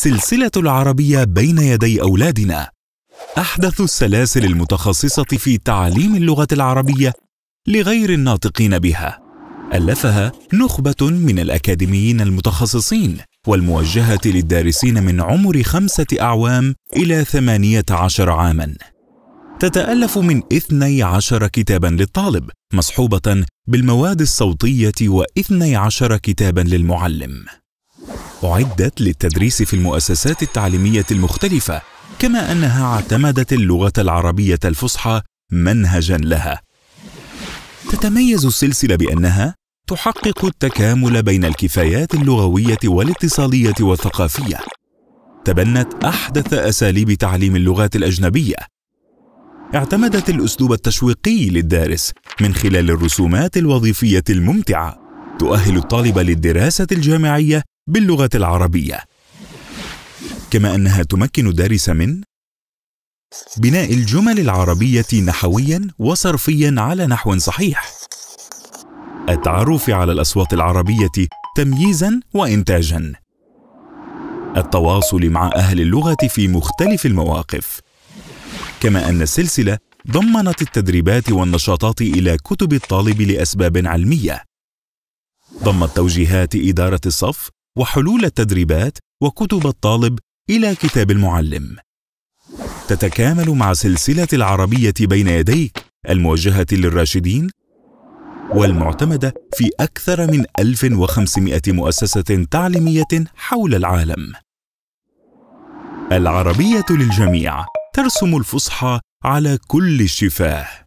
سلسلة العربية بين يدي أولادنا أحدث السلاسل المتخصصة في تعليم اللغة العربية لغير الناطقين بها. ألفها نخبة من الأكاديميين المتخصصين والموجهة للدارسين من عمر خمسة أعوام إلى ثمانية عشر عاماً. تتألف من 12 كتابا للطالب مصحوبة بالمواد الصوتية و12 كتابا للمعلم أعدت للتدريس في المؤسسات التعليمية المختلفة كما أنها اعتمدت اللغة العربية الفصحى منهجا لها تتميز السلسلة بأنها تحقق التكامل بين الكفايات اللغوية والاتصالية والثقافية تبنت أحدث أساليب تعليم اللغات الأجنبية اعتمدت الأسلوب التشويقي للدارس من خلال الرسومات الوظيفية الممتعة تؤهل الطالب للدراسة الجامعية باللغة العربية كما أنها تمكن الدارس من بناء الجمل العربية نحويا وصرفيا على نحو صحيح التعرف على الأصوات العربية تمييزا وإنتاجا التواصل مع أهل اللغة في مختلف المواقف كما أن السلسلة ضمنت التدريبات والنشاطات إلى كتب الطالب لأسباب علمية ضمت توجيهات إدارة الصف وحلول التدريبات وكتب الطالب إلى كتاب المعلم. تتكامل مع سلسلة العربية بين يديك الموجهة للراشدين والمعتمدة في أكثر من 1500 مؤسسة تعليمية حول العالم. العربية للجميع ترسم الفصحى على كل الشفاه.